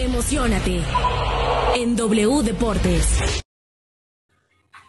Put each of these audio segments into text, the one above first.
Emocionate en W Deportes.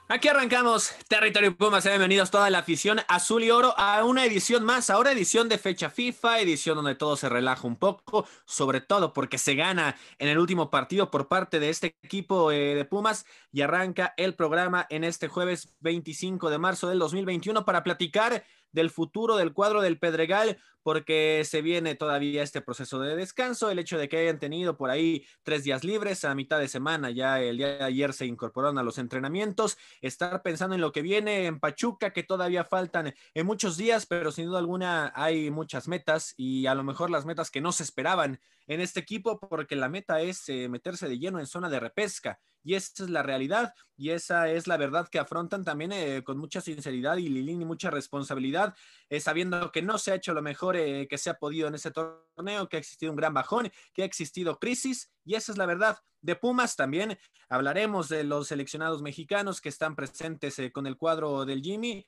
Aquí arrancamos Territorio Pumas. Bienvenidos toda la afición azul y oro a una edición más. Ahora edición de fecha FIFA, edición donde todo se relaja un poco, sobre todo porque se gana en el último partido por parte de este equipo eh, de Pumas. Y arranca el programa en este jueves 25 de marzo del 2021 para platicar del futuro del cuadro del Pedregal, porque se viene todavía este proceso de descanso, el hecho de que hayan tenido por ahí tres días libres a mitad de semana, ya el día de ayer se incorporaron a los entrenamientos, estar pensando en lo que viene en Pachuca, que todavía faltan en eh, muchos días, pero sin duda alguna hay muchas metas y a lo mejor las metas que no se esperaban en este equipo, porque la meta es eh, meterse de lleno en zona de repesca y esa es la realidad y esa es la verdad que afrontan también eh, con mucha sinceridad y Lilín y mucha responsabilidad, sabiendo que no se ha hecho lo mejor que se ha podido en ese torneo, que ha existido un gran bajón, que ha existido crisis, y esa es la verdad. De Pumas también hablaremos de los seleccionados mexicanos que están presentes eh, con el cuadro del Jimmy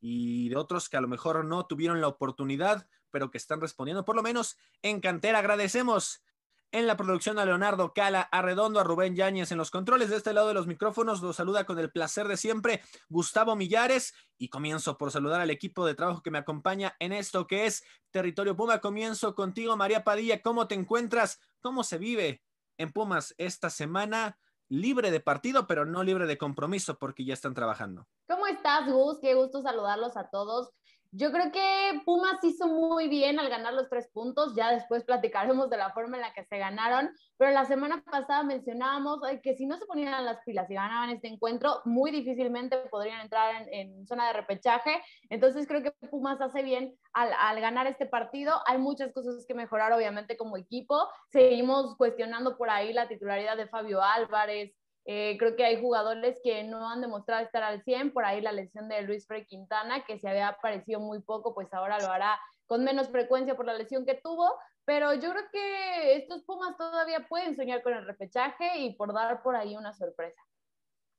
y de otros que a lo mejor no tuvieron la oportunidad, pero que están respondiendo, por lo menos en cantera. Agradecemos en la producción a Leonardo Cala, a a Rubén Yáñez. En los controles de este lado de los micrófonos los saluda con el placer de siempre Gustavo Millares. Y comienzo por saludar al equipo de trabajo que me acompaña en esto que es Territorio Puma. Comienzo contigo, María Padilla. ¿Cómo te encuentras? ¿Cómo se vive en Pumas esta semana? libre de partido, pero no libre de compromiso, porque ya están trabajando. ¿Cómo estás, Gus? Qué gusto saludarlos a todos. Yo creo que Pumas hizo muy bien al ganar los tres puntos, ya después platicaremos de la forma en la que se ganaron, pero la semana pasada mencionábamos que si no se ponían las pilas y ganaban este encuentro, muy difícilmente podrían entrar en, zona de repechaje, entonces creo que Pumas hace bien al, al, ganar este partido. Hay muchas cosas que mejorar, obviamente, como equipo. Seguimos cuestionando por ahí la titularidad de Fabio Álvarez, eh, creo que hay jugadores que no han demostrado estar al 100, por ahí la lesión de Luis Frey Quintana, que se había aparecido muy poco, pues ahora lo hará con menos frecuencia por la lesión que tuvo, pero yo creo que estos Pumas todavía pueden soñar con el repechaje y por dar por ahí una sorpresa.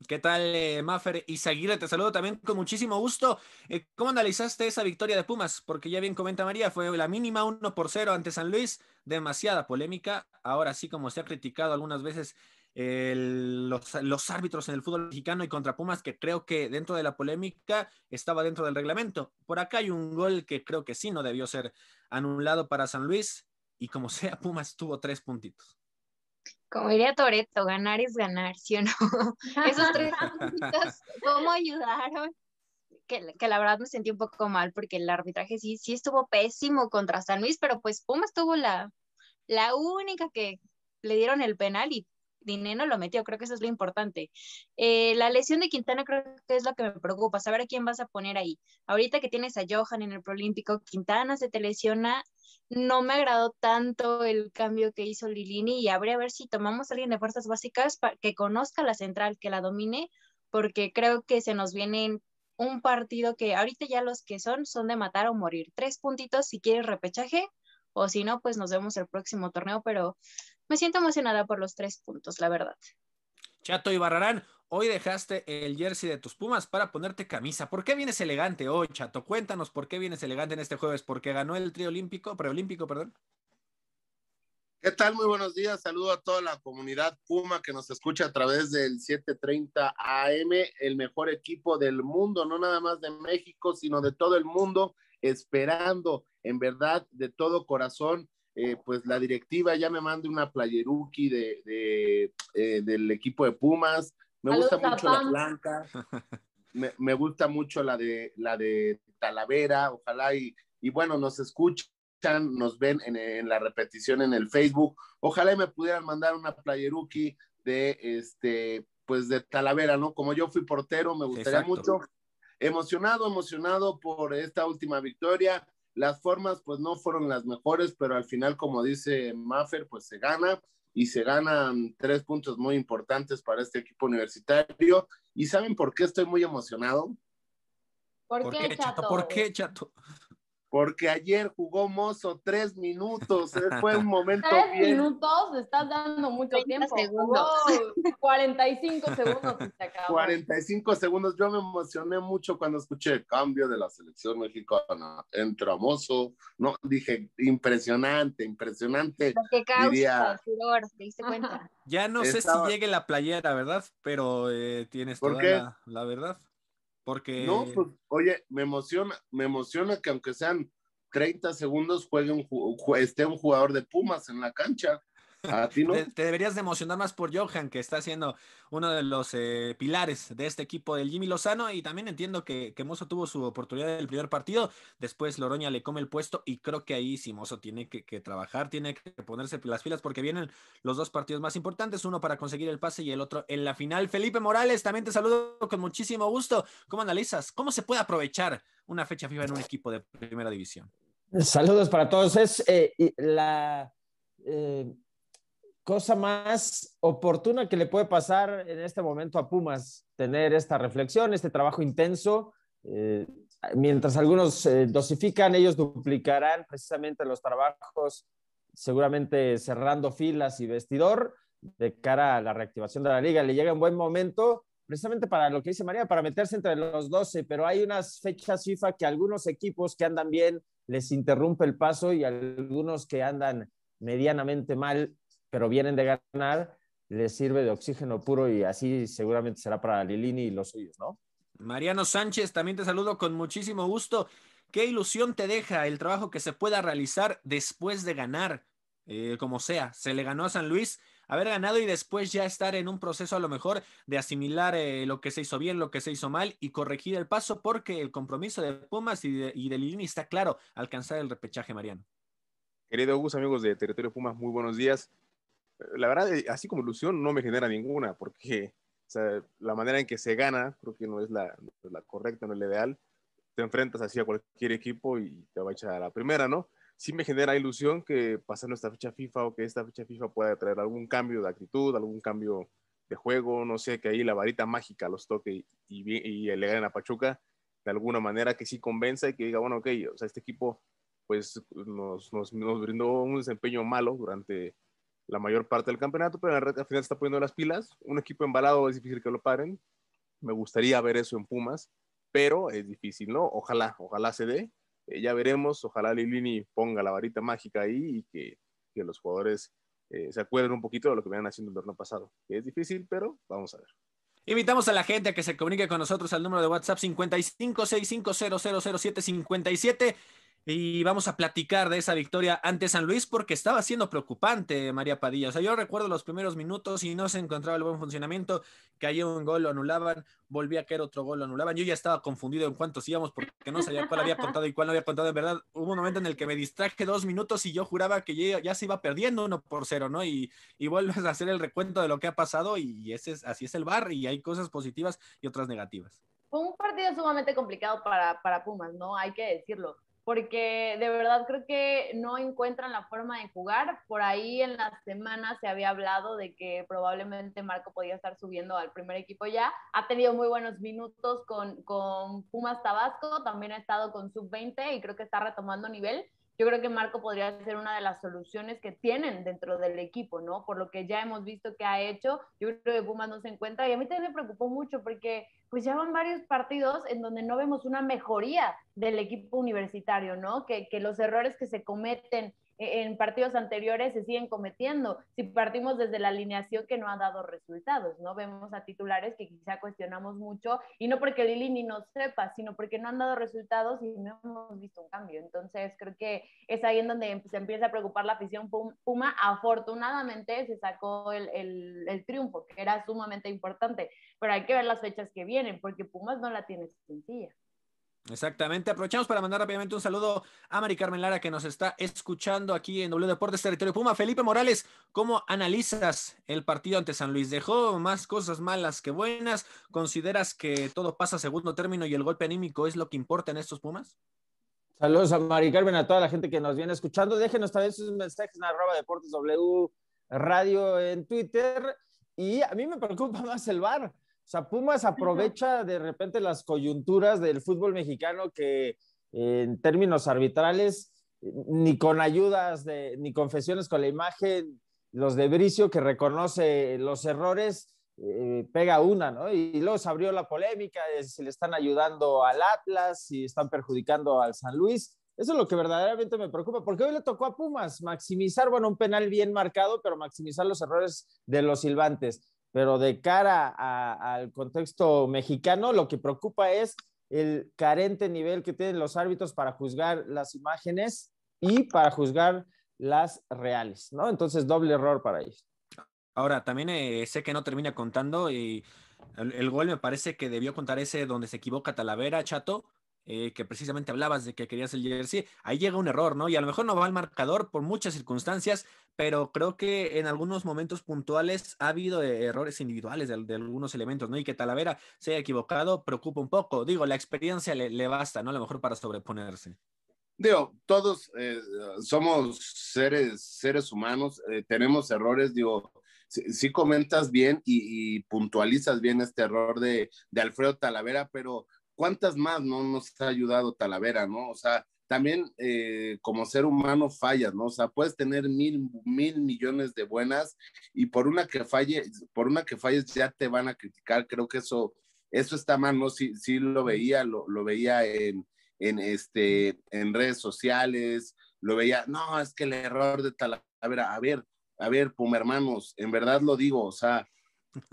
¿Qué tal, eh, mafer Y Isaguirre, te saludo también con muchísimo gusto. Eh, ¿Cómo analizaste esa victoria de Pumas? Porque ya bien comenta María, fue la mínima 1 por 0 ante San Luis, demasiada polémica. Ahora sí, como se ha criticado algunas veces los, árbitros en el fútbol mexicano y contra Pumas, que creo que dentro de la polémica estaba dentro del reglamento. Por acá hay un gol que creo que sí no debió ser anulado para San Luis y como sea, Pumas tuvo tres puntitos. Como diría Toreto, ganar es ganar, ¿sí o no? Esos tres puntitos, ¿cómo ayudaron? Que, la verdad me sentí un poco mal porque el arbitraje sí, sí estuvo pésimo contra San Luis, pero pues Pumas tuvo la, la única que le dieron el penal y dinero lo metió, creo que eso es lo importante. Eh, la lesión de Quintana creo que es lo que me preocupa, saber a quién vas a poner ahí. Ahorita que tienes a Johan en el Prolímpico, Quintana se te lesiona, no me agradó tanto el cambio que hizo Lilini y habría a ver si tomamos a alguien de fuerzas básicas para que conozca la central, que la domine, porque creo que se nos viene un partido que ahorita ya los que son son de matar o morir. Tres puntitos si quieres repechaje o si no, pues nos vemos el próximo torneo, pero me siento emocionada por los tres puntos, la verdad. Chato y Barrarán, hoy dejaste el jersey de tus Pumas para ponerte camisa. ¿Por qué vienes elegante hoy, Chato? Cuéntanos por qué vienes elegante en este jueves, porque ganó el triolímpico, preolímpico, perdón. ¿Qué tal? Muy buenos días. Saludo a toda la comunidad Puma que nos escucha a través del 7:30 AM, el mejor equipo del mundo, no nada más de México, sino de todo el mundo, esperando en verdad de todo corazón eh, pues la directiva ya me mande una playeruki de, eh, del equipo de Pumas. Me gusta mucho la blanca. Me, me, gusta mucho la de, la de Talavera, ojalá y, bueno, nos escuchan, nos ven en, la repetición en el Facebook, ojalá me pudieran mandar una playeruki de este, pues de Talavera, ¿no? Como yo fui portero, me gustaría mucho. Emocionado, emocionado por esta última victoria, las formas pues no fueron las mejores, pero al final, como dice Maffer, pues se gana y se ganan tres puntos muy importantes para este equipo universitario. ¿Y saben por qué estoy muy emocionado? ¿Por, qué, Chato? ¿Por qué, Chato? porque ayer jugó Mozo tres minutos, eh, fue un momento ¿Tres minutos? Estás dando mucho tiempo. Segundos. 45 segundos y se acabó. 45 segundos, yo me emocioné mucho cuando escuché el cambio de la selección mexicana, entra Mozo, no, dije, impresionante, impresionante. Lo que causa ¿te diste cuenta? Ya no sé si llegue la playera, ¿verdad? Pero eh, tienes toda la, la verdad. Porque. No, pues, oye, me emociona, me emociona que aunque sean 30 segundos juegue un, esté un jugador de Pumas en la cancha. Te, deberías de emocionar más por Johan, que está siendo uno de los eh, pilares de este equipo del Jimmy Lozano. Y también entiendo que, que Mozo tuvo su oportunidad en el primer partido. Después Loroña le come el puesto. Y creo que ahí sí Mozo tiene que, trabajar, tiene que ponerse las filas porque vienen los dos partidos más importantes: uno para conseguir el pase y el otro en la final. Felipe Morales, también te saludo con muchísimo gusto. ¿Cómo analizas? ¿Cómo se puede aprovechar una fecha FIFA en un equipo de primera división? Saludos para todos. Es eh, la. Eh, cosa más oportuna que le puede pasar en este momento a Pumas, tener esta reflexión, este trabajo intenso. Eh, mientras algunos eh, dosifican, ellos duplicarán precisamente los trabajos, seguramente cerrando filas y vestidor de cara a la reactivación de la liga. Le llega un buen momento, precisamente para lo que dice María, para meterse entre los 12, pero hay unas fechas FIFA que algunos equipos que andan bien les interrumpe el paso y algunos que andan medianamente mal pero vienen de ganar, les sirve de oxígeno puro y así seguramente será para Lilini y los suyos, ¿no? Mariano Sánchez, también te saludo con muchísimo gusto. ¿Qué ilusión te deja el trabajo que se pueda realizar después de ganar? Eh, como sea, se le ganó a San Luis, haber ganado y después ya estar en un proceso a lo mejor de asimilar eh, lo que se hizo bien, lo que se hizo mal y corregir el paso porque el compromiso de Pumas y de, Lilini está claro, alcanzar el repechaje, Mariano. Querido Gus, amigos de Territorio Pumas, muy buenos días la verdad, eh, así como ilusión no me genera ninguna, porque la manera en que se gana creo que no es la, correcta, no es la ideal. Te enfrentas así a cualquier equipo y te va a echar a la primera, ¿no? Sí me genera ilusión que pasando esta fecha FIFA o que esta fecha FIFA pueda traer algún cambio de actitud, algún cambio de juego, no sé, que ahí la varita mágica los toque y, le ganen a Pachuca de alguna manera que sí convenza y que diga, bueno, ok, o sea, este equipo pues nos, nos brindó un desempeño malo durante la mayor parte del campeonato, pero al final está poniendo las pilas. Un equipo embalado es difícil que lo paren. Me gustaría ver eso en Pumas, pero es difícil, ¿no? Ojalá, ojalá se dé. Eh, ya veremos, ojalá Lilini ponga la varita mágica ahí y que, los jugadores eh, se acuerden un poquito de lo que venían haciendo el torneo pasado. Es difícil, pero vamos a ver. Invitamos a la gente a que se comunique con nosotros al número de WhatsApp 5565000757 y vamos a platicar de esa victoria ante San Luis porque estaba siendo preocupante María Padilla. O sea, yo recuerdo los primeros minutos y no se encontraba el buen funcionamiento. Cayó un gol, lo anulaban, volvía a caer otro gol, lo anulaban. Yo ya estaba confundido en cuántos íbamos porque no sabía cuál había contado y cuál no había contado. En verdad, hubo un momento en el que me distraje dos minutos y yo juraba que ya, se iba perdiendo uno por cero, ¿no? Y, y, vuelves a hacer el recuento de lo que ha pasado y ese es, así es el bar y hay cosas positivas y otras negativas. Fue un partido sumamente complicado para, para Pumas, ¿no? Hay que decirlo porque de verdad creo que no encuentran la forma de jugar. Por ahí en las semanas se había hablado de que probablemente Marco podía estar subiendo al primer equipo ya. Ha tenido muy buenos minutos con, con Pumas Tabasco, también ha estado con sub-20 y creo que está retomando nivel yo creo que Marco podría ser una de las soluciones que tienen dentro del equipo, ¿no? Por lo que ya hemos visto que ha hecho, yo creo que Pumas no se encuentra y a mí también me preocupó mucho porque pues ya van varios partidos en donde no vemos una mejoría del equipo universitario, ¿no? Que, que los errores que se cometen e-, en partidos anteriores se siguen cometiendo. Si partimos desde la alineación que no ha dado resultados, ¿no? Vemos a titulares que quizá cuestionamos mucho y no porque Lili ni nos sepa, sino porque no han dado resultados y no hemos visto un cambio. Entonces creo que es ahí en donde se empieza a preocupar la afición Puma. Afortunadamente se sacó el, el triunfo, que era sumamente importante, pero hay que ver las fechas que vienen porque Pumas no la tiene sencilla. Exactamente, aprovechamos para mandar rápidamente un saludo a Mari Carmen Lara que nos está escuchando aquí en W Deportes Territorio Puma. Felipe Morales, ¿cómo analizas el partido ante San Luis? ¿Dejó más cosas malas que buenas? ¿Consideras que todo pasa a segundo término y el golpe anímico es lo que importa en estos Pumas? Saludos a Mari Carmen, a toda la gente que nos viene escuchando. Déjenos también sus mensajes en arroba deportes W Radio en Twitter. Y a mí me preocupa más el bar. O sea, Pumas aprovecha de repente las coyunturas del fútbol mexicano que en términos arbitrales, ni con ayudas, de, ni confesiones con la imagen, los de Bricio que reconoce los errores, eh, pega una, ¿no? Y, luego se abrió la polémica de si le están ayudando al Atlas, si están perjudicando al San Luis. Eso es lo que verdaderamente me preocupa, porque hoy le tocó a Pumas maximizar, bueno, un penal bien marcado, pero maximizar los errores de los silbantes pero de cara al contexto mexicano, lo que preocupa es el carente nivel que tienen los árbitros para juzgar las imágenes y para juzgar las reales, ¿no? Entonces, doble error para ellos. Ahora, también eh, sé que no termina contando y el, el, gol me parece que debió contar ese donde se equivoca Talavera, Chato, eh, que precisamente hablabas de que querías el jersey, ahí llega un error, ¿no? Y a lo mejor no va al marcador por muchas circunstancias, pero creo que en algunos momentos puntuales ha habido eh, errores individuales de, algunos elementos, ¿no? Y que Talavera se haya equivocado preocupa un poco. Digo, la experiencia le, basta, ¿no? A lo mejor para sobreponerse. Digo, todos eh, somos seres, seres humanos, tenemos errores, digo, si, comentas bien y, y, puntualizas bien este error de, de Alfredo Talavera, pero ¿cuántas más no nos ha ayudado Talavera, no? O sea, también eh, como ser humano fallas, ¿no? O sea, puedes tener mil, mil millones de buenas y por una que falle, por una que falles ya te van a criticar. Creo que eso, eso está mal, ¿no? Sí, lo veía, lo, lo veía en, en, este, en redes sociales, lo veía, no, es que el error de Talavera, a ver, a ver, pum, hermanos, en verdad lo digo, o sea,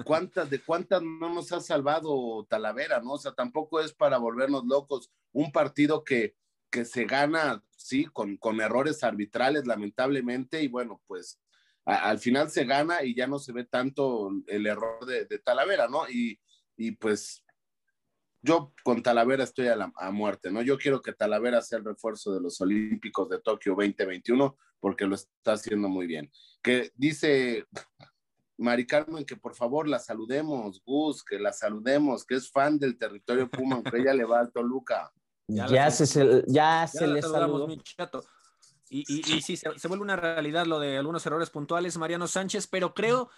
¿Cuántas de cuántas no nos ha salvado Talavera, no? O sea, tampoco es para volvernos locos. Un partido que, se gana, sí, con, errores arbitrales, lamentablemente, y bueno, pues al final se gana y ya no se ve tanto el error de, Talavera, ¿no? Y, pues yo con Talavera estoy a, la, a muerte, ¿no? Yo quiero que Talavera sea el refuerzo de los Olímpicos de Tokio 2021 porque lo está haciendo muy bien. Que dice Mari Carmen, que por favor la saludemos, Gus, que la saludemos, que es fan del territorio Puma, aunque ella le va al Toluca. Ya, se, le Y, sí, se, vuelve una realidad lo de algunos errores puntuales, Mariano Sánchez, pero creo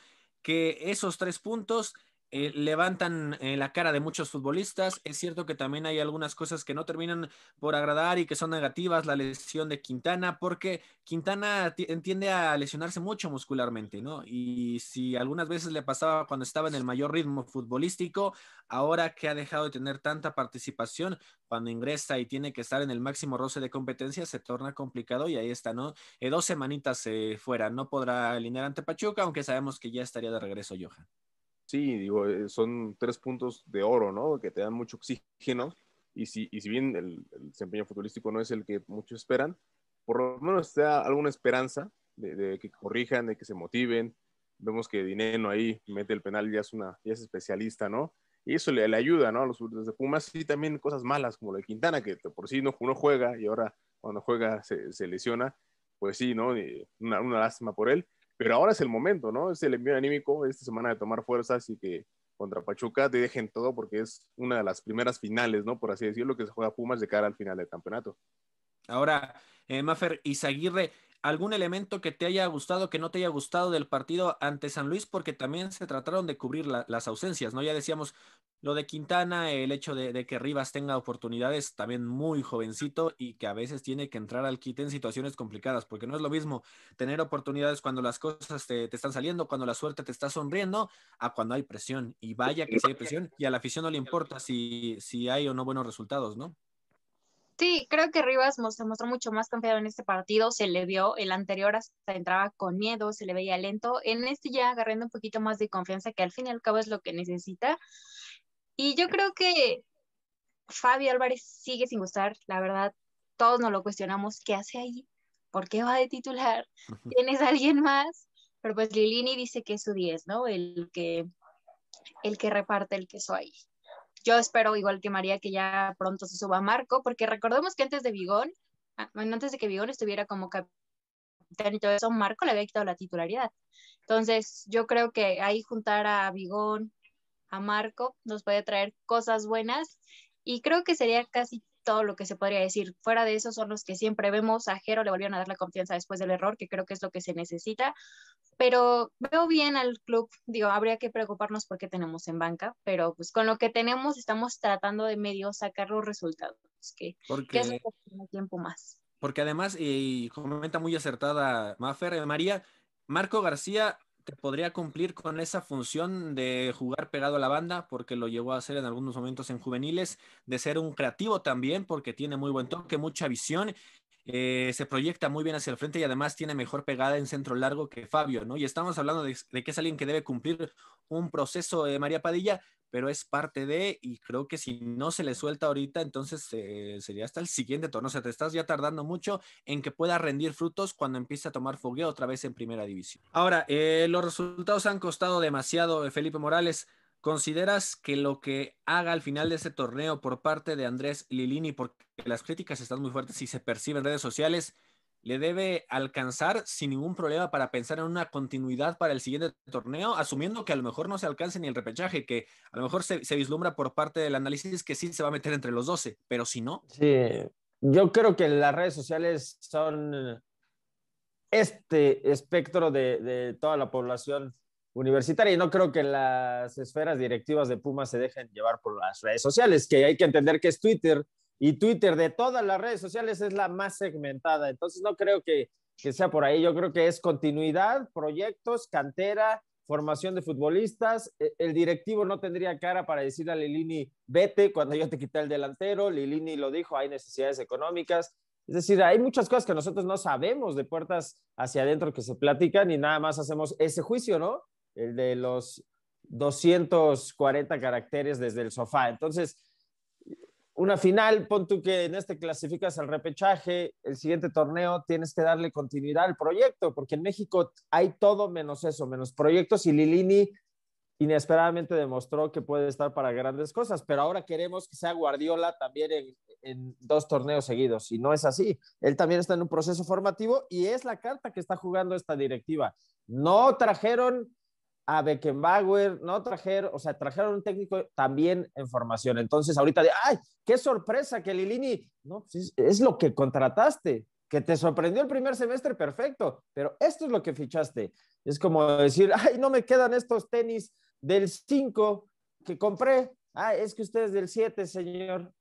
que esos tres puntos eh, levantan eh, la cara de muchos futbolistas. Es cierto que también hay algunas cosas que no terminan por agradar y que son negativas, la lesión de Quintana, porque Quintana eh, tiende a lesionarse mucho muscularmente, ¿no? Y si algunas veces le pasaba cuando estaba en el mayor ritmo futbolístico, ahora que ha dejado de tener tanta participación, cuando ingresa y tiene que estar en el máximo roce de competencia, se torna complicado y ahí está, ¿no? dos semanitas fuera, no podrá alinear ante Pachuca, aunque sabemos que ya estaría de regreso Johan sí, digo, eh, son tres puntos de oro, ¿no? Que te dan mucho oxígeno. Y si, y si bien el, desempeño futbolístico no es el que muchos esperan, por lo menos te da alguna esperanza de, que corrijan, de que se motiven. Vemos que Dineno ahí mete el penal, ya es, una, ya es especialista, ¿no? Y eso le, ayuda, ¿no? A los de Pumas y también cosas malas como la de Quintana, que por sí no, no juega y ahora cuando juega se, lesiona. Pues sí, ¿no? una lástima por él pero ahora es el momento, ¿no? Es el envío anímico esta semana de tomar fuerzas y que contra Pachuca te dejen todo porque es una de las primeras finales, ¿no? Por así decirlo, que se juega Pumas de cara al final del campeonato. Ahora, eh, y Izaguirre, algún elemento que te haya gustado, que no te haya gustado del partido ante San Luis, porque también se trataron de cubrir las ausencias, ¿no? Ya decíamos lo de Quintana, el hecho de, que Rivas tenga oportunidades también muy jovencito y que a veces tiene que entrar al quite en situaciones complicadas, porque no es lo mismo tener oportunidades cuando las cosas te, están saliendo, cuando la suerte te está sonriendo, a cuando hay presión. Y vaya que si hay presión, y a la afición no le importa si, si hay o no buenos resultados, ¿no? Sí, creo que Rivas se mostró mucho más confiado en este partido, se le vio, el anterior hasta entraba con miedo, se le veía lento, en este ya agarrando un poquito más de confianza que al fin y al cabo es lo que necesita. Y yo creo que Fabio Álvarez sigue sin gustar, la verdad, todos nos lo cuestionamos, ¿qué hace ahí? ¿Por qué va de titular? ¿Tienes a alguien más? Pero pues Lilini dice que es su 10, ¿no? El que, el que reparte el queso ahí. Yo espero, igual que María, que ya pronto se suba Marco, porque recordemos que antes de Vigón, ah, antes de que Vigón estuviera como capitán y todo eso, Marco le había quitado la titularidad. Entonces, yo creo que ahí juntar a Vigón, a Marco, nos puede traer cosas buenas y creo que sería casi todo lo que se podría decir. Fuera de eso son los que siempre vemos, a Jero le volvieron a dar la confianza después del error, que creo que es lo que se necesita, pero veo bien al club, digo, habría que preocuparnos porque tenemos en banca, pero pues con lo que tenemos estamos tratando de medio sacar los resultados, que, porque... es tiempo más. Porque además, y comenta muy acertada Mafer, eh, María, Marco García te podría cumplir con esa función de jugar pegado a la banda, porque lo llevó a hacer en algunos momentos en juveniles, de ser un creativo también, porque tiene muy buen toque, mucha visión. Eh, se proyecta muy bien hacia el frente y además tiene mejor pegada en centro largo que Fabio, ¿no? Y estamos hablando de, de que es alguien que debe cumplir un proceso de eh, María Padilla, pero es parte de, y creo que si no se le suelta ahorita, entonces eh, sería hasta el siguiente torneo. O sea, te estás ya tardando mucho en que pueda rendir frutos cuando empiece a tomar fogueo otra vez en primera división. Ahora, eh, los resultados han costado demasiado, eh, Felipe Morales. ¿Consideras que lo que haga al final de ese torneo por parte de Andrés Lilini, porque las críticas están muy fuertes y se perciben en redes sociales, le debe alcanzar sin ningún problema para pensar en una continuidad para el siguiente torneo, asumiendo que a lo mejor no se alcance ni el repechaje, que a lo mejor se, vislumbra por parte del análisis que sí se va a meter entre los 12, pero si no. Sí, yo creo que las redes sociales son este espectro de, de toda la población universitaria y no creo que las esferas directivas de Puma se dejen llevar por las redes sociales, que hay que entender que es Twitter, y Twitter de todas las redes sociales es la más segmentada. Entonces no creo que, que sea por ahí. Yo creo que es continuidad, proyectos, cantera, formación de futbolistas. E, el directivo no tendría cara para decir a Lilini, vete cuando yo te quité el delantero. Lilini lo dijo, hay necesidades económicas. Es decir, hay muchas cosas que nosotros no sabemos de puertas hacia adentro que se platican y nada más hacemos ese juicio, ¿no? El de los 240 caracteres desde el sofá. Entonces, una final, pon tú que en este clasificas al repechaje, el siguiente torneo tienes que darle continuidad al proyecto, porque en México hay todo menos eso, menos proyectos y Lilini inesperadamente demostró que puede estar para grandes cosas, pero ahora queremos que sea Guardiola también en, en dos torneos seguidos y no es así. Él también está en un proceso formativo y es la carta que está jugando esta directiva. No trajeron a Beckenbauer, no trajeron, o sea, trajeron un técnico también en formación. Entonces, ahorita ay, qué sorpresa que Lilini, no, pues es, lo que contrataste, que te sorprendió el primer semestre, perfecto, pero esto es lo que fichaste. Es como decir, ay, no me quedan estos tenis del 5 que compré. ¡ay! Ah, es que ustedes del 7, señor.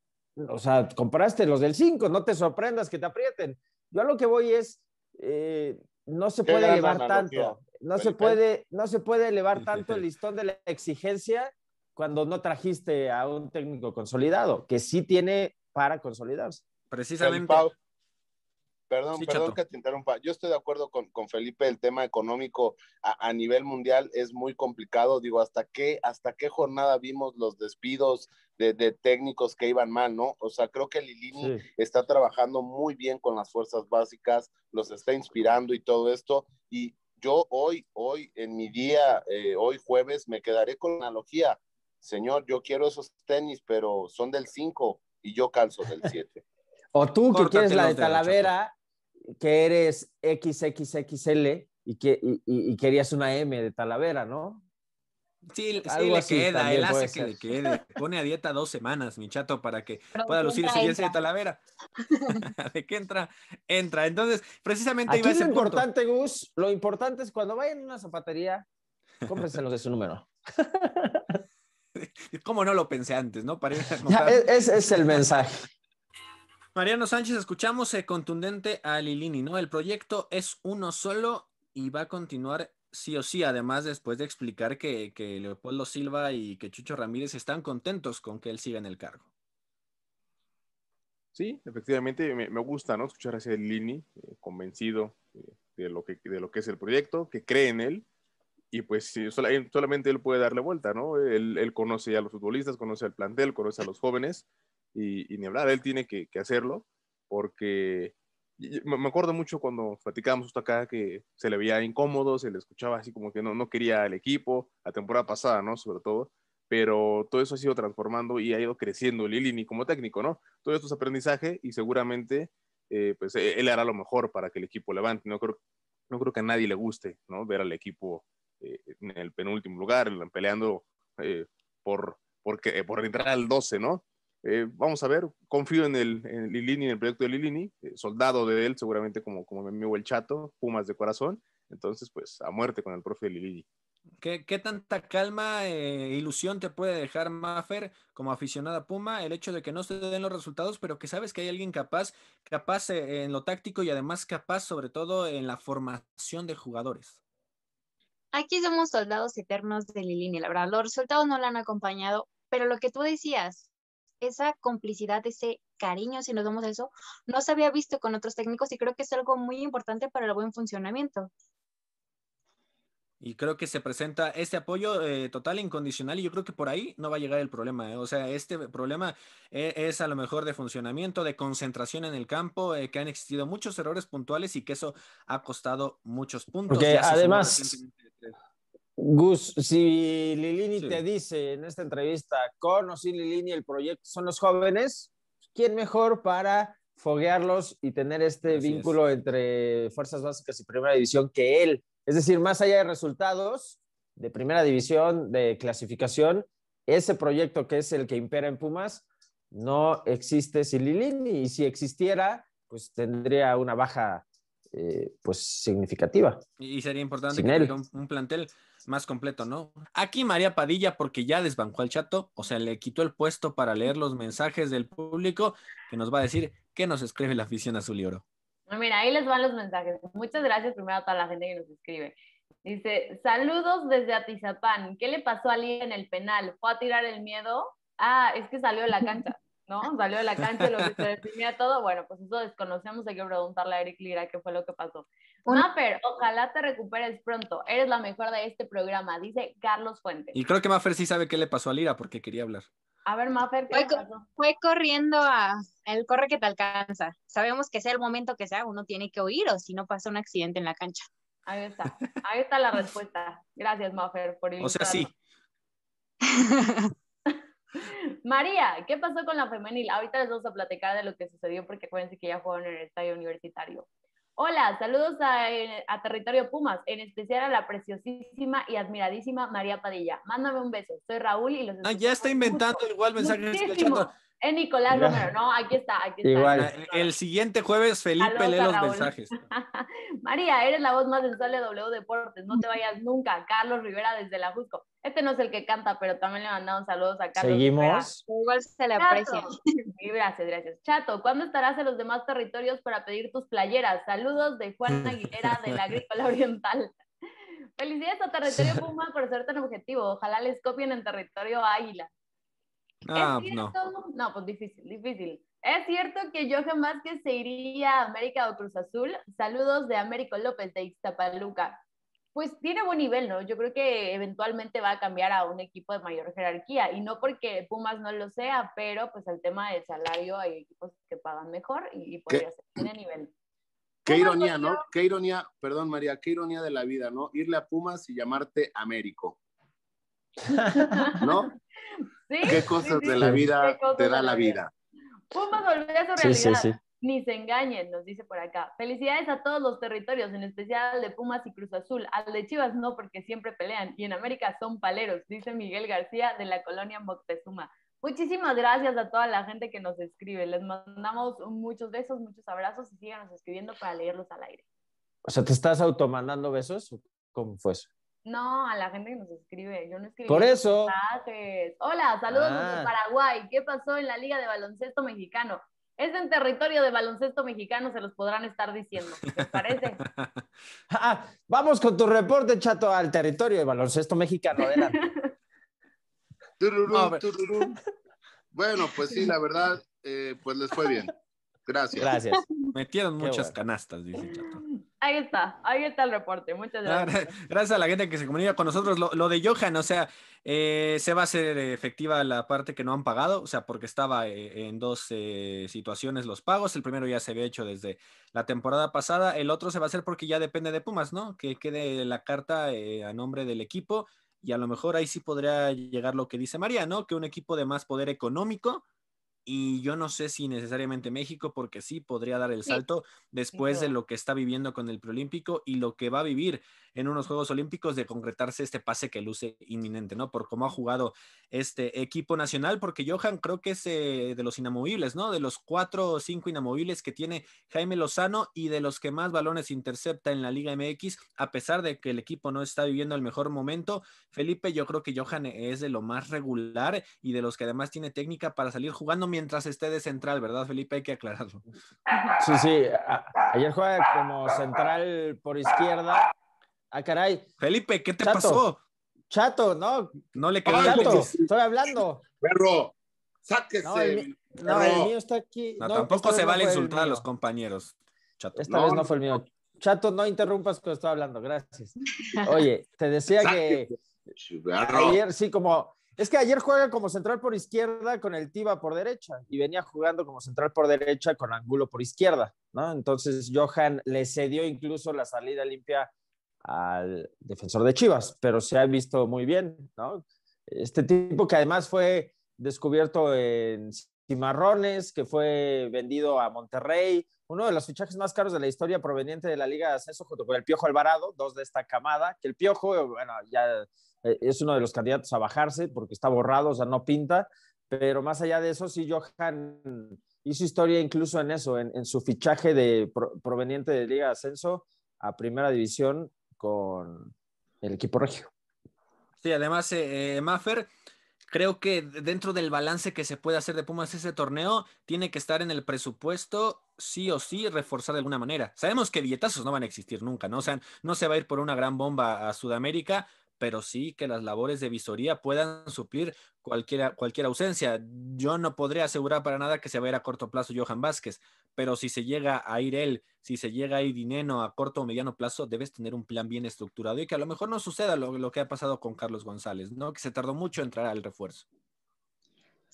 O sea, compraste los del 5, no te sorprendas que te aprieten. Yo a lo que voy es, eh, no se puede llevar tanto no se puede, no se puede elevar tanto el listón de la exigencia cuando no trajiste a un técnico consolidado, que sí tiene para consolidarse. Precisamente. perdón, perdón que te interrumpa. Yo estoy de acuerdo con, Felipe, el tema económico a, nivel mundial es muy complicado. Digo, ¿hasta qué, hasta qué jornada vimos los despidos de, técnicos que iban mal, no? O sea, creo que Lilini está trabajando muy bien con las fuerzas básicas, los está inspirando y todo esto. Y yo hoy, hoy, en mi día, eh, hoy jueves, me quedaré con la analogía. Señor, yo quiero esos tenis, pero son del 5 y yo calzo del 7. o tú que quieres la de Talavera, que eres XXXL y, que, y querías una M de Talavera, ¿no? Sí, le queda, él hace que le quede. Pone a dieta dos semanas, mi chato, para que pueda lucir ese bien de Talavera. de qué entra, entra. Entonces, precisamente Aquí iba Lo importante, Gus, lo importante es cuando vayan a una zapatería, los de su número. ¿Cómo no lo pensé antes, no? Para e-, es, el mensaje. Mariano Sánchez, escuchamos eh, contundente a Lilini, ¿no? El proyecto es uno solo y va a continuar sí o sí, además después de explicar que, Leopoldo Silva y que Chucho Ramírez están contentos con que él siga en el cargo. Sí, efectivamente, me, gusta ¿no? escuchar a ese Lini eh, convencido eh, de, lo que, de lo que es el proyecto, que cree en él, y pues solamente él puede darle vuelta, ¿no? Él, conoce a los futbolistas, conoce al plantel, conoce a los jóvenes, y, ni hablar, él tiene que hacerlo, porque me acuerdo mucho cuando platicábamos justo acá que se le veía incómodo, se le escuchaba así como que no, quería el equipo, la temporada pasada, ¿no? Sobre todo, pero todo eso ha sido transformando y ha ido creciendo Lilini como técnico, ¿no? Todo esto es aprendizaje y seguramente, eh, pues, e, él hará lo mejor para que el equipo levante. No creo, no creo que a nadie le guste, ¿no? Ver al equipo eh, en el penúltimo lugar, peleando eh, por, por entrar al 12, ¿no? Eh, vamos a ver, confío en el, Lilini, en el proyecto de Lilini, eh, soldado de él, seguramente como, como mi amigo el Chato, Pumas de corazón. Entonces, pues a muerte con el profe Lilini. ¿Qué, ¿Qué, tanta calma e ilusión te puede dejar Maffer como aficionada Puma el hecho de que no se den los resultados, pero que sabes que hay alguien capaz, capaz en lo táctico y además capaz sobre todo en la formación de jugadores? Aquí somos soldados eternos de Lilini, la verdad. Los resultados no la han acompañado, pero lo que tú decías, esa complicidad, ese cariño, si nos damos eso, no se había visto con otros técnicos y creo que es algo muy importante para el buen funcionamiento. Y creo que se presenta este apoyo eh, total, e incondicional, y yo creo que por ahí no va a llegar el problema. Eh. O sea, este problema e, es a lo mejor de funcionamiento, de concentración en el campo, eh, que han existido muchos errores puntuales y que eso ha costado muchos puntos. Porque además, Gus, si Lilini te dice en esta entrevista, con o sin Lilini el proyecto son los jóvenes, ¿quién mejor para foguearlos y tener este vínculo entre fuerzas básicas y primera división que él? Es decir, más allá de resultados de primera división, de clasificación, ese proyecto que es el que impera en Pumas no existe sin Lilini y si existiera, pues tendría una baja eh, pues significativa. Y sería importante que un, plantel más completo, ¿no? Aquí María Padilla, porque ya desbancó al chato, o sea, le quitó el puesto para leer los mensajes del público que nos va a decir qué nos escribe la afición azul y oro. Ah, mira, ahí les van los mensajes. Muchas gracias primero a toda la gente que nos escribe. Dice, saludos desde Atizapán. ¿Qué le pasó a Lía en el penal? ¿Fue a tirar el miedo? Ah, es que salió de la cancha. Salió de la cancha, lo que se definía todo. Bueno, pues eso desconocemos, hay que preguntarle a Eric Lira qué fue lo que pasó. Maffer, ojalá te recuperes pronto. Eres la mejor de este programa, dice Carlos Fuentes. Y creo que Maffer sí sabe qué le pasó a Lira porque quería hablar. A ver, Maffer, fue, corriendo a el corre que te alcanza. Sabemos que sea el momento que sea, uno tiene que oír o si no pasa un accidente en la cancha. Ahí está, ahí está la respuesta. Gracias, Maffer, por O sea, sí. María, ¿qué pasó con la femenil? Ahorita les vamos a platicar de lo que sucedió porque acuérdense que ya jugaron en el estadio universitario. Hola, saludos a, Territorio Pumas, en especial a la preciosísima y admiradísima María Padilla. Mándame un beso. Soy Raúl y los. Ah, ya está inventando igual mensaje. Es Nicolás Romero, ¿no? Aquí está, aquí está. Igual. Ah, el siguiente jueves Felipe lee los mensajes. María, eres la voz más sensual de W Deportes. No te vayas nunca. Carlos Rivera desde la Jusco. Este no es el que canta, pero también le mandamos saludos a Carlos. Seguimos. Igual se le aprecia. gracias, gracias. Chato, ¿cuándo estarás en los demás territorios para pedir tus playeras? Saludos de Juan Aguilera de la Agrícola Oriental. Felicidades a Territorio Puma por ser tan objetivo. Ojalá les copien en Territorio Águila no. Pues no, pues difícil, difícil. Es cierto que yo jamás que se iría a América o Cruz Azul. Saludos de Américo López de Ixtapaluca. Pues tiene buen nivel, ¿no? Yo creo que eventualmente va a cambiar a un equipo de mayor jerarquía y no porque Pumas no lo sea, pero pues el tema del salario hay equipos que pagan mejor y, podría ser tiene nivel. Qué ironía, ¿no? Qué ironía, perdón María, qué ironía de la vida, ¿no? Irle a Pumas y llamarte Américo. ¿No? ¿Qué cosas de la vida te da la vida? Pumas volvió a su realidad. Ni se engañen, nos dice por acá. Felicidades a todos los territorios, en especial al de Pumas y Cruz Azul. Al de Chivas no, porque siempre pelean. Y en América son paleros, dice Miguel García de la colonia Moctezuma. Muchísimas gracias a toda la gente que nos escribe. Les mandamos muchos besos, muchos abrazos y síganos escribiendo para leerlos al aire. O sea, ¿te estás automandando besos? ¿Cómo fue eso? No, a la gente que nos escribe. Yo no escribo Por eso. Hola, saludos desde ah. Paraguay. ¿Qué pasó en la Liga de Baloncesto Mexicano? Es en territorio de baloncesto mexicano, se los podrán estar diciendo. te parece? Ah, ah, vamos con tu reporte, chato, al territorio de baloncesto mexicano. Bueno, pues sí, la verdad, eh, pues les fue bien. Gracias. Gracias. Metieron muchas canastas, dice Chato. Ahí está, ahí está el reporte. Muchas ah, gracias. Gracias a la gente que se comunica con nosotros. Lo, de Johan, o sea, eh, se va a hacer efectiva la parte que no han pagado, o sea, porque estaba eh, en dos eh, situaciones los pagos. El primero ya se había hecho desde la temporada pasada, el otro se va a hacer porque ya depende de Pumas, ¿no? Que quede la carta a nombre del equipo y a lo mejor ahí sí podría llegar lo que dice María, ¿no? Que un equipo de más poder económico y yo no sé si necesariamente México, porque sí podría dar el salto después de lo que está viviendo con el preolímpico y lo que va a vivir en unos Juegos Olímpicos de concretarse este pase que luce inminente, ¿no? Por cómo ha jugado este equipo nacional, porque Johan creo que es eh, de los inamovibles, ¿no? De los cuatro o cinco inamovibles que tiene Jaime Lozano y de los que más balones intercepta en la Liga MX, a pesar de que el equipo no está viviendo el mejor momento. Felipe, yo creo que Johan es de lo más regular y de los que además tiene técnica para salir jugando mientras esté de central, ¿verdad, Felipe? Hay que aclararlo. Sí, sí. Ayer juega como central por izquierda. Ah, caray. Felipe, ¿qué te pasó? Chato, no. No le quedó. Chato, estoy hablando. Perro, sáquese. No, el, mío, está aquí. No, tampoco se vale insultar a los compañeros. Esta vez no fue el mío. Chato, no interrumpas cuando estoy hablando, gracias. Oye, te decía que ayer sí, como es que ayer juega como central por izquierda con el Tiba por derecha y venía jugando como central por derecha con Angulo por izquierda, ¿no? Entonces Johan le cedió incluso la salida limpia al defensor de Chivas, pero se ha visto muy bien, Este tipo que además fue descubierto en Cimarrones, que fue vendido a Monterrey, uno de los fichajes más caros de la historia proveniente de la Liga de Ascenso junto con el Piojo Alvarado, dos de esta camada, que el Piojo, bueno, ya eh, es uno de los candidatos a bajarse porque está borrado, o sea, no pinta. Pero más allá de eso, sí, Johan hizo historia incluso en eso, en, su fichaje de, proveniente de Liga Ascenso a Primera División con el equipo regio. Sí, además, eh, eh, Maffer, creo que dentro del balance que se puede hacer de Pumas ese torneo, tiene que estar en el presupuesto sí o sí reforzar de alguna manera. Sabemos que billetazos no van a existir nunca, ¿no? O sea, no se va a ir por una gran bomba a Sudamérica, pero sí que las labores de visoría puedan suplir cualquier, cualquier ausencia. Yo no podría asegurar para nada que se va a ir a corto plazo Johan Vázquez, pero si se llega a ir él, si se llega a ir Dineno a corto o mediano plazo, debes tener un plan bien estructurado y que a lo mejor no suceda lo, que ha pasado con Carlos González, ¿no? Que se tardó mucho en entrar al refuerzo.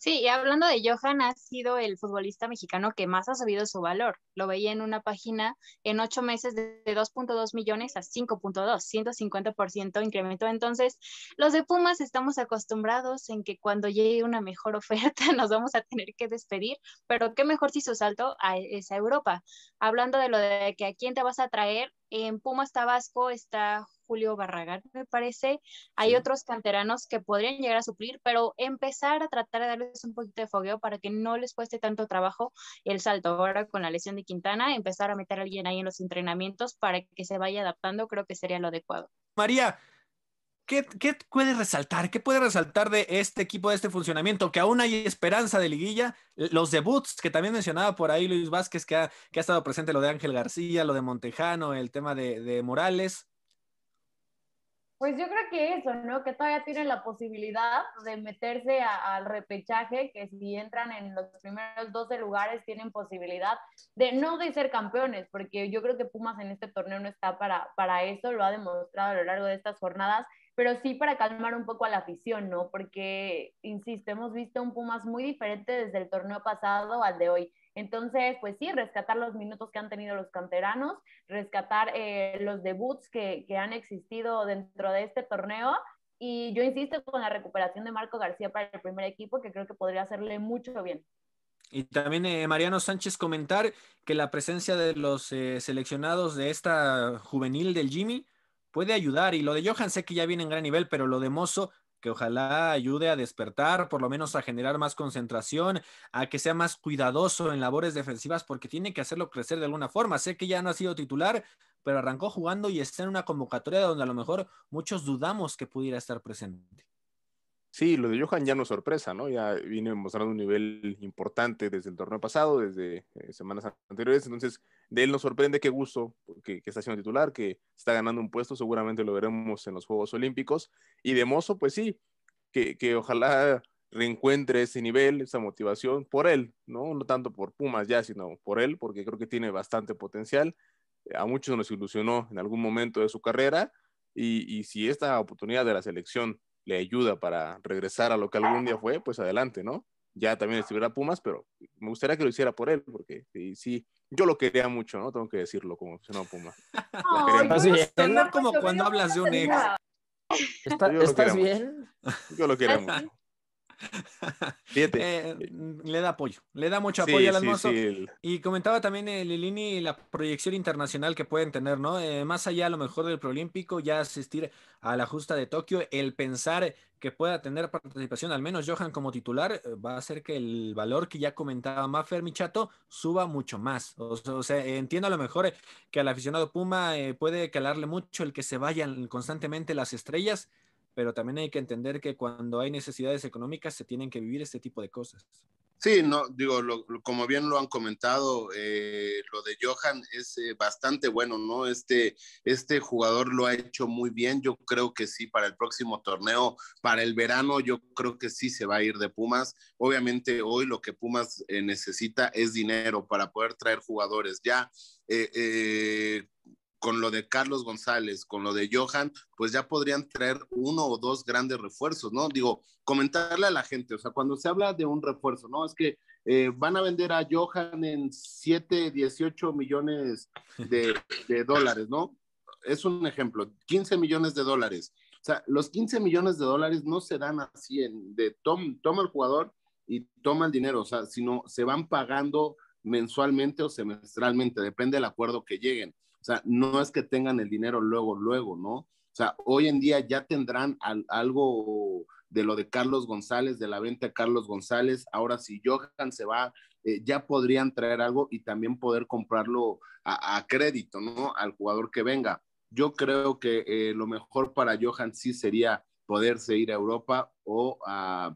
Sí, y hablando de Johan, ha sido el futbolista mexicano que más ha subido su valor. Lo veía en una página en ocho meses de 2.2 millones a 5.2, 150% incremento. Entonces, los de Pumas estamos acostumbrados en que cuando llegue una mejor oferta nos vamos a tener que despedir, pero qué mejor si su salto a, esa Europa. Hablando de lo de que a quién te vas a traer, en Pumas Tabasco está Julio Barragán, me parece. Hay otros canteranos que podrían llegar a suplir, pero empezar a tratar de darles un poquito de fogueo para que no les cueste tanto trabajo el salto. Ahora con la lesión de Quintana, empezar a meter a alguien ahí en los entrenamientos para que se vaya adaptando, creo que sería lo adecuado. María, ¿Qué, puede resaltar? ¿Qué puede resaltar de este equipo, de este funcionamiento? Que aún hay esperanza de liguilla. Los debuts, que también mencionaba por ahí Luis Vázquez, que ha, estado presente lo de Ángel García, lo de Montejano, el tema de Morales. Pues yo creo que eso, ¿no? Que todavía tienen la posibilidad de meterse al repechaje, que si entran en los primeros 12 lugares tienen posibilidad de no de ser campeones, porque yo creo que Pumas en este torneo no está para, para eso, lo ha demostrado a lo largo de estas jornadas, pero sí para calmar un poco a la afición, ¿no? Porque, insisto, hemos visto un Pumas muy diferente desde el torneo pasado al de hoy entonces, pues sí, rescatar los minutos que han tenido los canteranos, rescatar eh, los debuts que, han existido dentro de este torneo y yo insisto con la recuperación de Marco García para el primer equipo, que creo que podría hacerle mucho bien. Y también eh, Mariano Sánchez comentar que la presencia de los eh, seleccionados de esta juvenil del Jimmy puede ayudar. Y lo de Johan sé que ya viene en gran nivel, pero lo de Mozo que ojalá ayude a despertar, por lo menos a generar más concentración, a que sea más cuidadoso en labores defensivas, porque tiene que hacerlo crecer de alguna forma. Sé que ya no ha sido titular, pero arrancó jugando y está en una convocatoria donde a lo mejor muchos dudamos que pudiera estar presente. Sí, lo de Johan ya no es sorpresa, ¿no? Ya viene mostrando un nivel importante desde el torneo pasado, desde eh, semanas anteriores, entonces de él nos sorprende qué gusto que, está siendo titular, que está ganando un puesto, seguramente lo veremos en los Juegos Olímpicos, y de Mozo, pues sí, que, ojalá reencuentre ese nivel, esa motivación por él, ¿no? No tanto por Pumas ya, sino por él, porque creo que tiene bastante potencial. Eh, a muchos nos ilusionó en algún momento de su carrera y, y si esta oportunidad de la selección le ayuda para regresar a lo que algún día fue, pues adelante, ¿no? Ya también estuviera Pumas, pero me gustaría que lo hiciera por él, porque eh, sí, yo lo quería mucho, ¿no? Tengo que decirlo como si no, Pumas. como cuando hablas de un ex. ¿Estás bien? Yo lo quería mucho. Fíjate. Eh, eh, mm, le da apoyo, le da mucho apoyo al Y comentaba también eh, Lilini la proyección internacional que pueden tener, ¿no? más allá a lo mejor del preolímpico, ya asistir a la justa de Tokio, el pensar que pueda tener participación, al menos Johan como titular, va a hacer que el valor que ya comentaba Maffer Michato suba mucho más. O, o, sea, entiendo a lo mejor que al aficionado Puma puede calarle mucho el que se vayan constantemente las estrellas, pero también hay que entender que cuando hay necesidades económicas se tienen que vivir este tipo de cosas. Sí, no, digo, como bien lo han comentado, eh, lo de Johan es eh, bastante bueno, ¿no? Este, este jugador lo ha hecho muy bien, yo creo que sí, para el próximo torneo, para el verano, yo creo que sí se va a ir de Pumas. Obviamente hoy lo que Pumas eh, necesita es dinero para poder traer jugadores ya con lo de Carlos González, con lo de Johan, pues ya podrían traer uno o dos grandes refuerzos, ¿no? Digo, comentarle a la gente, o sea, cuando se habla de un refuerzo, ¿no? Es que eh, van a vender a Johan en 7, 18 millones de, dólares, ¿no? Es un ejemplo, 15 millones de dólares. O sea, los 15 millones de dólares no se dan así, en, de toma el jugador y toma el dinero, o sea, sino se van pagando mensualmente o semestralmente, depende del acuerdo que lleguen. O sea, no es que tengan el dinero luego, luego, ¿no? O sea, hoy en día ya tendrán algo de lo de Carlos González, de la venta de Carlos González. Ahora, si Johan se va, eh, ya podrían traer algo y también poder comprarlo a, crédito, ¿no? Al jugador que venga. Yo creo que eh, lo mejor para Johan sí sería poderse ir a Europa o a,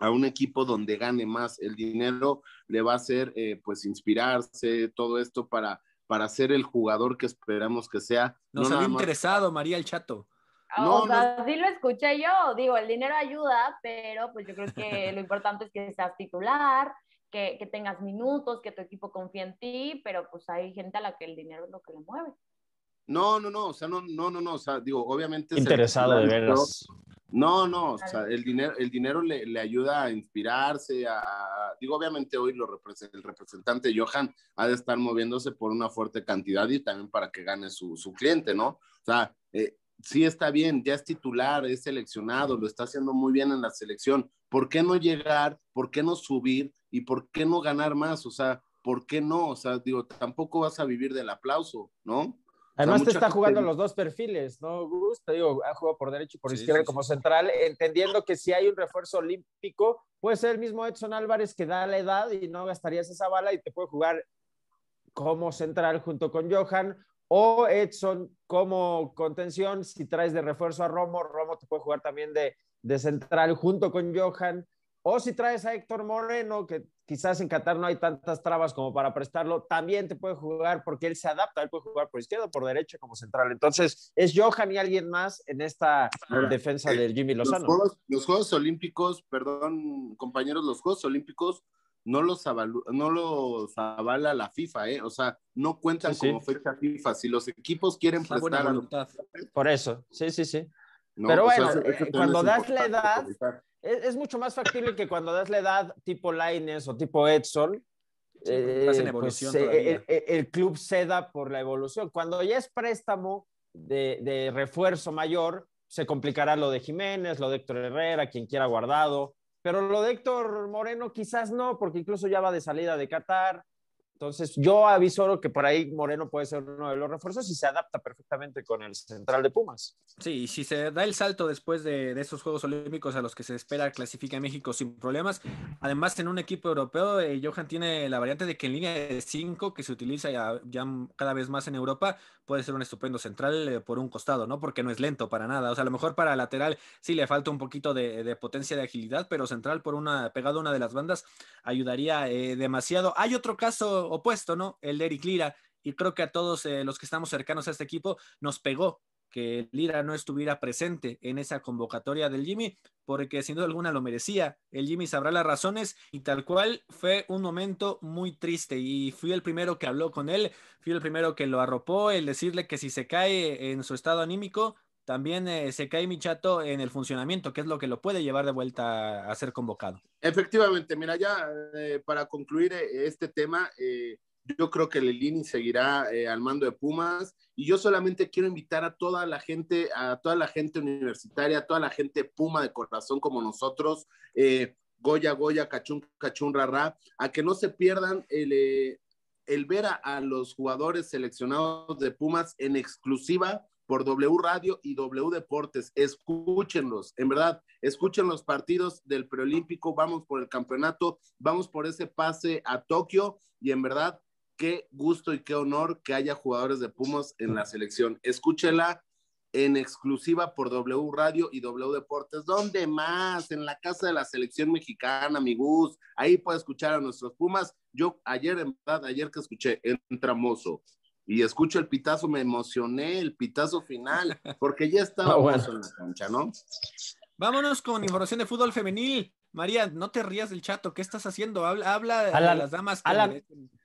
un equipo donde gane más. El dinero le va a hacer, eh, pues, inspirarse, todo esto para para ser el jugador que esperamos que sea. Nos no había interesado María el Chato. Ah, no, o no... lo escuché yo, digo, el dinero ayuda, pero pues yo creo que lo importante es que seas titular, que, tengas minutos, que tu equipo confíe en ti, pero pues hay gente a la que el dinero es lo que le mueve. No, no, no, o sea, no, no, no, no, o sea, digo, obviamente... Interesado de veras. No, no, o ah, sea, el dinero, el dinero le, ayuda a inspirarse, a, digo, obviamente hoy lo el representante Johan ha de estar moviéndose por una fuerte cantidad y también para que gane su, cliente, ¿no? O sea, eh, sí está bien, ya es titular, es seleccionado, lo está haciendo muy bien en la selección. ¿Por qué no llegar? ¿Por qué no subir? ¿Y por qué no ganar más? O sea, ¿por qué no? O sea, digo, tampoco vas a vivir del aplauso, ¿no? Además, te está jugando los dos perfiles, ¿no, Gus? Te digo, ha jugado por derecho y por izquierda como central, entendiendo que si hay un refuerzo olímpico, puede ser el mismo Edson Álvarez que da la edad y no gastarías esa bala y te puede jugar como central junto con Johan o Edson como contención. Si traes de refuerzo a Romo, Romo te puede jugar también de, de central junto con Johan. O si traes a Héctor Moreno, que quizás en Qatar no hay tantas trabas como para prestarlo, también te puede jugar porque él se adapta, él puede jugar por izquierda, por derecha, como central. Entonces, es Johan y alguien más en esta defensa eh, del Jimmy Lozano. Los Juegos, los Juegos, Olímpicos, perdón, compañeros, los Juegos Olímpicos no los, no avala la FIFA, ¿eh? o sea, no cuentan como fecha FIFA. Si los equipos quieren prestar. Por eso, sí, sí, sí. Pero pues, bueno, eh, cuando das la edad es, mucho más factible que cuando das la edad tipo Lines o tipo Edson, eh, pues, eh, eh, el, club ceda por la evolución. Cuando ya es préstamo de, de, refuerzo mayor, se complicará lo de Jiménez, lo de Héctor Herrera, quien quiera guardado. Pero lo de Héctor Moreno quizás no, porque incluso ya va de salida de Qatar. Entonces, yo aviso que por ahí Moreno puede ser uno de los refuerzos y se adapta perfectamente con el central de Pumas. Sí, y si se da el salto después de, de esos Juegos Olímpicos a los que se espera clasifica México sin problemas, además en un equipo europeo, eh, Johan tiene la variante de que en línea de 5, que se utiliza ya, cada vez más en Europa, puede ser un estupendo central eh, por un costado, ¿no? Porque no es lento para nada. O sea, a lo mejor para lateral sí le falta un poquito de, potencia de agilidad, pero central por una pegada a una de las bandas ayudaría eh, demasiado. Hay otro caso opuesto, ¿no? El Eric Lira. Y creo que a todos eh, los que estamos cercanos a este equipo nos pegó que Lira no estuviera presente en esa convocatoria del Jimmy, porque sin duda alguna lo merecía. El Jimmy sabrá las razones y tal cual fue un momento muy triste y fui el primero que habló con él, fui el primero que lo arropó, el decirle que si se cae en su estado anímico, también eh, se cae mi chato en el funcionamiento, que es lo que lo puede llevar de vuelta a ser convocado. Efectivamente, mira, ya eh, para concluir eh, este tema, yo creo que Lelini seguirá al mando de Pumas y yo solamente quiero invitar a toda la gente, a toda la gente universitaria, a toda la gente Puma de corazón como nosotros, Goya, Goya, Cachún, Cachun, Rarra, a que no se pierdan el, el ver a los jugadores seleccionados de Pumas en exclusiva por W Radio y W Deportes. Escúchenlos, en verdad, escuchen los partidos del preolímpico, vamos por el campeonato, vamos por ese pase a Tokio y en verdad, qué gusto y qué honor que haya jugadores de Pumas en la selección. Escúchela en exclusiva por W Radio y W Deportes. ¿Dónde más? En la casa de la selección mexicana, mi Ahí puede escuchar a nuestros Pumas. Yo ayer, en verdad, ayer que escuché, entramoso, y escucho el pitazo, me emocioné, el pitazo final, porque ya estaba ah, la ¿no? Vámonos con información de fútbol femenil. María, no te rías del chato, ¿qué estás haciendo? Habla, habla las damas. Alan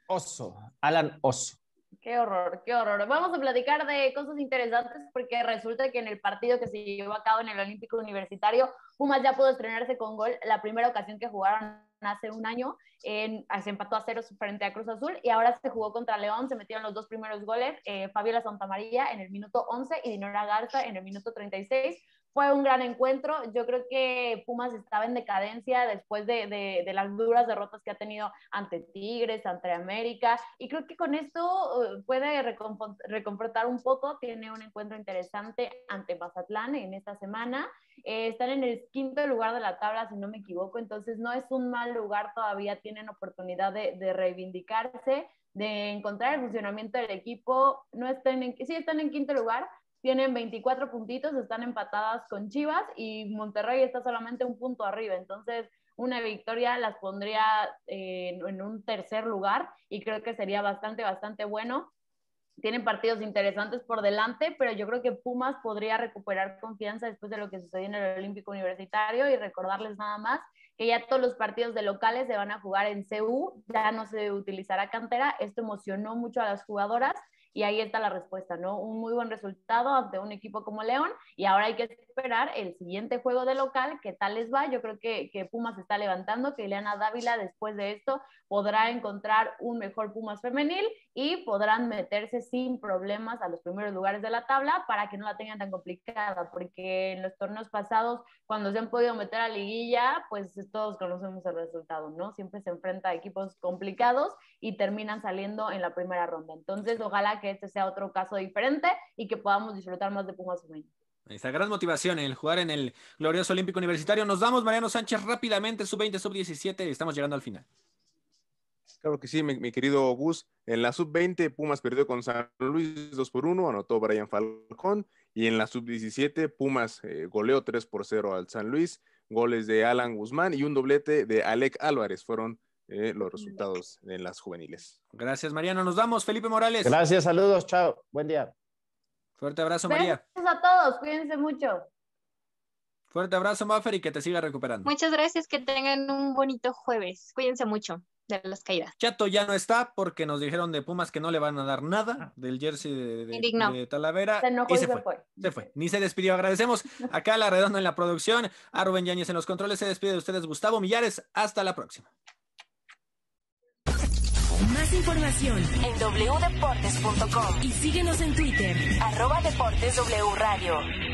Oso, Alan Oso. Qué horror, qué horror. Vamos a platicar de cosas interesantes porque resulta que en el partido que se llevó a cabo en el Olímpico Universitario, Pumas ya pudo estrenarse con gol la primera ocasión que jugaron hace un año, en, ah, se empató a cero frente a Cruz Azul y ahora se jugó contra León, se metieron los dos primeros goles, eh, Fabiola Santamaría en el minuto 11 y Dinora Garza en el minuto 36 fue un gran encuentro. Yo creo que Pumas estaba en decadencia después de, las duras derrotas que ha tenido ante Tigres, ante América. Y creo que con esto eh, puede reconfortar un poco. Tiene un encuentro interesante ante Mazatlán en esta semana. Eh, están en el quinto lugar de la tabla, si no me equivoco. Entonces no es un mal lugar todavía. Tienen oportunidad de, reivindicarse de encontrar el funcionamiento del equipo, no están en, sí están en quinto lugar, tienen 24 puntitos, están empatadas con Chivas y Monterrey está solamente un punto arriba. Entonces, una victoria las pondría eh, en un tercer lugar y creo que sería bastante, bastante bueno. Tienen partidos interesantes por delante, pero yo creo que Pumas podría recuperar confianza después de lo que sucedió en el Olímpico Universitario y recordarles nada más que ya todos los partidos de locales se van a jugar en CU, ya no se utilizará cantera, esto emocionó mucho a las jugadoras y ahí está la respuesta, ¿no? Un muy buen resultado ante un equipo como León y ahora hay que esperar el siguiente juego de local, qué tal les va. Yo creo que, que Pumas se está levantando, que Ileana Dávila después de esto podrá encontrar un mejor Pumas femenil y podrán meterse sin problemas a los primeros lugares de la tabla para que no la tengan tan complicada, porque en los torneos pasados, cuando se han podido meter a liguilla, pues todos conocemos el resultado, ¿no? Siempre se enfrenta a equipos complicados y terminan saliendo en la primera ronda. Entonces, ojalá que este sea otro caso diferente y que podamos disfrutar más de Pumas U20 Esa gran motivación en jugar en el glorioso Olímpico Universitario. Nos damos Mariano Sánchez, rápidamente, sub-20, sub-17, estamos llegando al final. Claro que sí, mi, querido Gus. En la sub-20, Pumas perdió con San Luis 2 por 1, anotó Brian Falcón. Y en la sub-17, Pumas eh, goleó 3 por 0 al San Luis. Goles de Alan Guzmán y un doblete de Alec Álvarez fueron eh, los resultados en las juveniles. Gracias, Mariano. Nos vamos, Felipe Morales. Gracias, saludos, chao. Buen día. Fuerte abrazo, María. Gracias a todos, cuídense mucho. Fuerte abrazo, Maffer, y que te siga recuperando. Muchas gracias, que tengan un bonito jueves. Cuídense mucho de las caídas. Chato ya no está porque nos dijeron de Pumas que no le van a dar nada ah. del jersey de, Talavera. Se y, se, fue. se, fue. Ni se despidió. Agradecemos acá a La Redonda en la producción, a Rubén Yáñez en los controles. Se despide de ustedes Gustavo Millares. Hasta la próxima información en wdeportes.com y síguenos en Twitter, arroba deportes w radio.